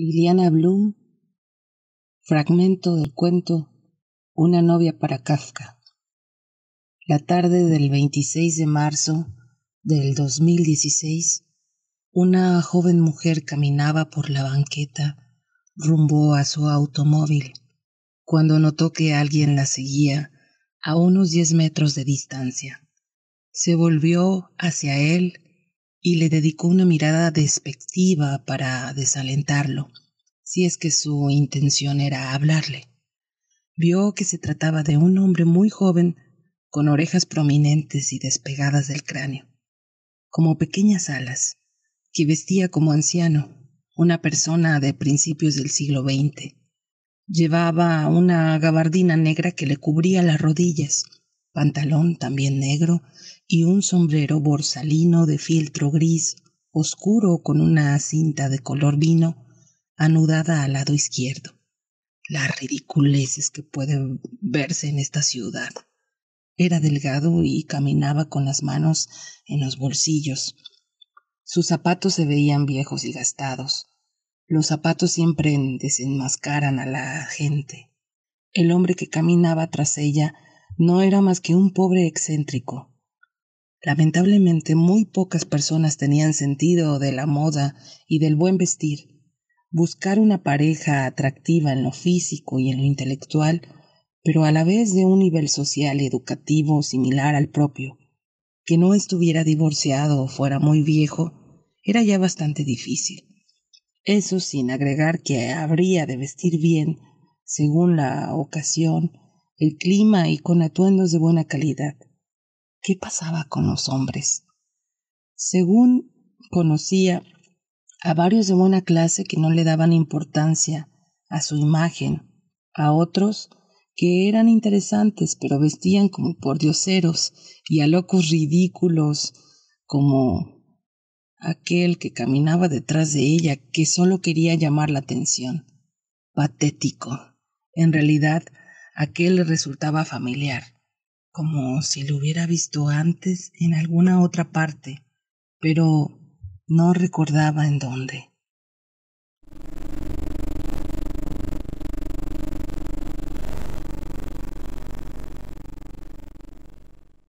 Liliana Bloom, fragmento del cuento Una novia para Kafka. La tarde del 26 de marzo del 2016, una joven mujer caminaba por la banqueta rumbo a su automóvil cuando notó que alguien la seguía a unos 10 metros de distancia. Se volvió hacia él y le dedicó una mirada despectiva para desalentarlo, si es que su intención era hablarle. Vio que se trataba de un hombre muy joven, con orejas prominentes y despegadas del cráneo, como pequeñas alas, que vestía como anciano, una persona de principios del siglo XX. Llevaba una gabardina negra que le cubría las rodillas pantalón también negro y un sombrero borsalino de fieltro gris oscuro con una cinta de color vino anudada al lado izquierdo. Las ridiculeces que pueden verse en esta ciudad. Era delgado y caminaba con las manos en los bolsillos. Sus zapatos se veían viejos y gastados. Los zapatos siempre desenmascaran a la gente. El hombre que caminaba tras ella no era más que un pobre excéntrico. Lamentablemente muy pocas personas tenían sentido de la moda y del buen vestir. Buscar una pareja atractiva en lo físico y en lo intelectual, pero a la vez de un nivel social y educativo similar al propio, que no estuviera divorciado o fuera muy viejo, era ya bastante difícil. Eso sin agregar que habría de vestir bien, según la ocasión, el clima y con atuendos de buena calidad. ¿Qué pasaba con los hombres? Según conocía a varios de buena clase que no le daban importancia a su imagen, a otros que eran interesantes pero vestían como por y a locos ridículos como aquel que caminaba detrás de ella que solo quería llamar la atención. Patético. En realidad aquel le resultaba familiar, como si lo hubiera visto antes en alguna otra parte, pero no recordaba en dónde.